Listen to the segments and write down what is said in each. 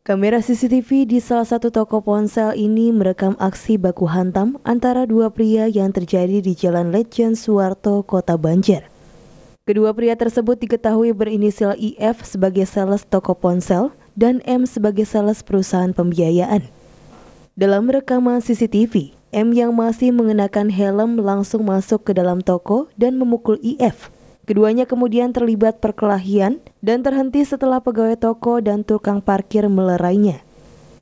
Kamera CCTV di salah satu toko ponsel ini merekam aksi baku hantam antara dua pria yang terjadi di Jalan Legend Suwarto, Kota Banjar. Kedua pria tersebut diketahui berinisial IF sebagai sales toko ponsel dan M sebagai sales perusahaan pembiayaan. Dalam rekaman CCTV, M yang masih mengenakan helm langsung masuk ke dalam toko dan memukul IF. Keduanya kemudian terlibat perkelahian dan terhenti setelah pegawai toko dan tukang parkir melerainya.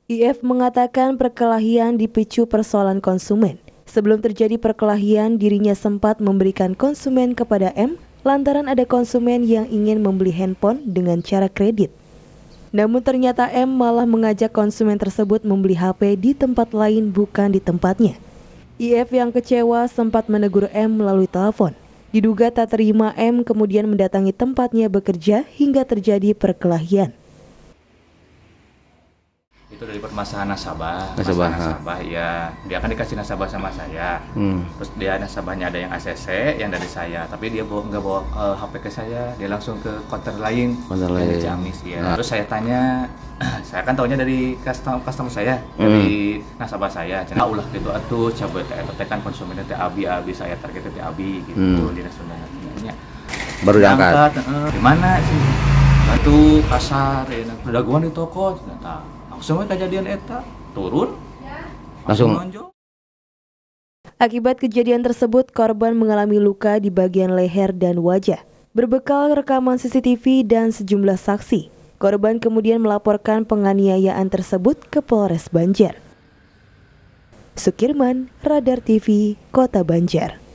IF mengatakan perkelahian dipicu persoalan konsumen. Sebelum terjadi perkelahian, dirinya sempat memberikan konsumen kepada M lantaran ada konsumen yang ingin membeli handphone dengan cara kredit. Namun ternyata M malah mengajak konsumen tersebut membeli HP di tempat lain bukan di tempatnya. IF yang kecewa sempat menegur M melalui telepon. Diduga tak terima M kemudian mendatangi tempatnya bekerja hingga terjadi perkelahian itu dari permasalahan nasabah nasabah nasabah ya dia akan dikasih nasabah sama saya hmm. terus dia nasabahnya ada yang ACC yang dari saya tapi dia bawa nggak bawa uh, eh, HP ke saya dia langsung ke konter lain konter lain Ciamis ya nah. terus saya tanya saya kan taunya dari customer customer saya hmm. dari nasabah saya cina ulah gitu atuh coba teh teh kan konsumennya teh abi abi saya target teh abi gitu hmm. dinas undang baru diangkat gimana sih batu pasar, ya, nah, perdagangan di toko ternyata langsung kejadian eta turun ya. langsung, langsung Akibat kejadian tersebut, korban mengalami luka di bagian leher dan wajah. Berbekal rekaman CCTV dan sejumlah saksi, korban kemudian melaporkan penganiayaan tersebut ke Polres Banjar. Sukirman, Radar TV, Kota Banjar.